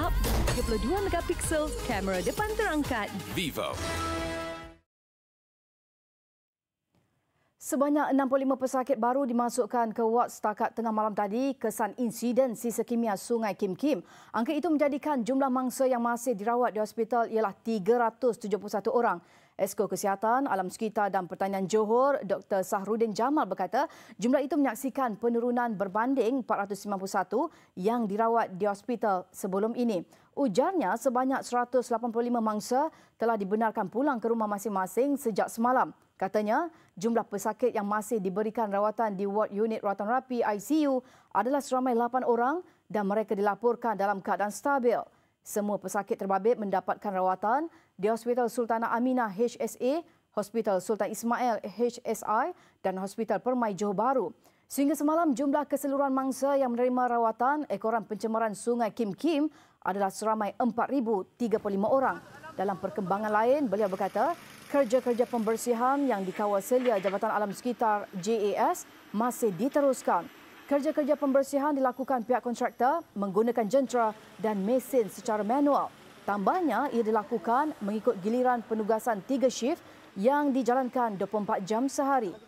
Up 32 megapiksel kamera depan terangkat Vivo. Sebanyak 65 pesakit baru dimasukkan ke wad setakat tengah malam tadi kesan insiden sisa kimia Sungai Kim Kim. Angka itu menjadikan jumlah mangsa yang masih dirawat di hospital ialah 371 orang. Esko Kesihatan, Alam Sekitar dan Pertanian Johor, Dr. Sahrudin Jamal berkata, jumlah itu menyaksikan penurunan berbanding 491 yang dirawat di hospital sebelum ini. Ujarnya, sebanyak 185 mangsa telah dibenarkan pulang ke rumah masing-masing sejak semalam. Katanya, jumlah pesakit yang masih diberikan rawatan di ward unit rawatan rapi ICU adalah seramai 8 orang dan mereka dilaporkan dalam keadaan stabil. Semua pesakit terbabit mendapatkan rawatan di Hospital Sultanah Aminah HSA, Hospital Sultan Ismail HSI dan Hospital Permai Johor Bahru. Sehingga semalam jumlah keseluruhan mangsa yang menerima rawatan ekoran pencemaran Sungai Kim Kim adalah seramai 4,035 orang. Dalam perkembangan lain, beliau berkata kerja-kerja pembersihan yang dikawal Selia Jabatan Alam Sekitar JAS masih diteruskan. Kerja-kerja pembersihan dilakukan pihak kontraktor menggunakan jentera dan mesin secara manual. Tambahnya, ia dilakukan mengikut giliran penugasan tiga shift yang dijalankan 24 jam sehari.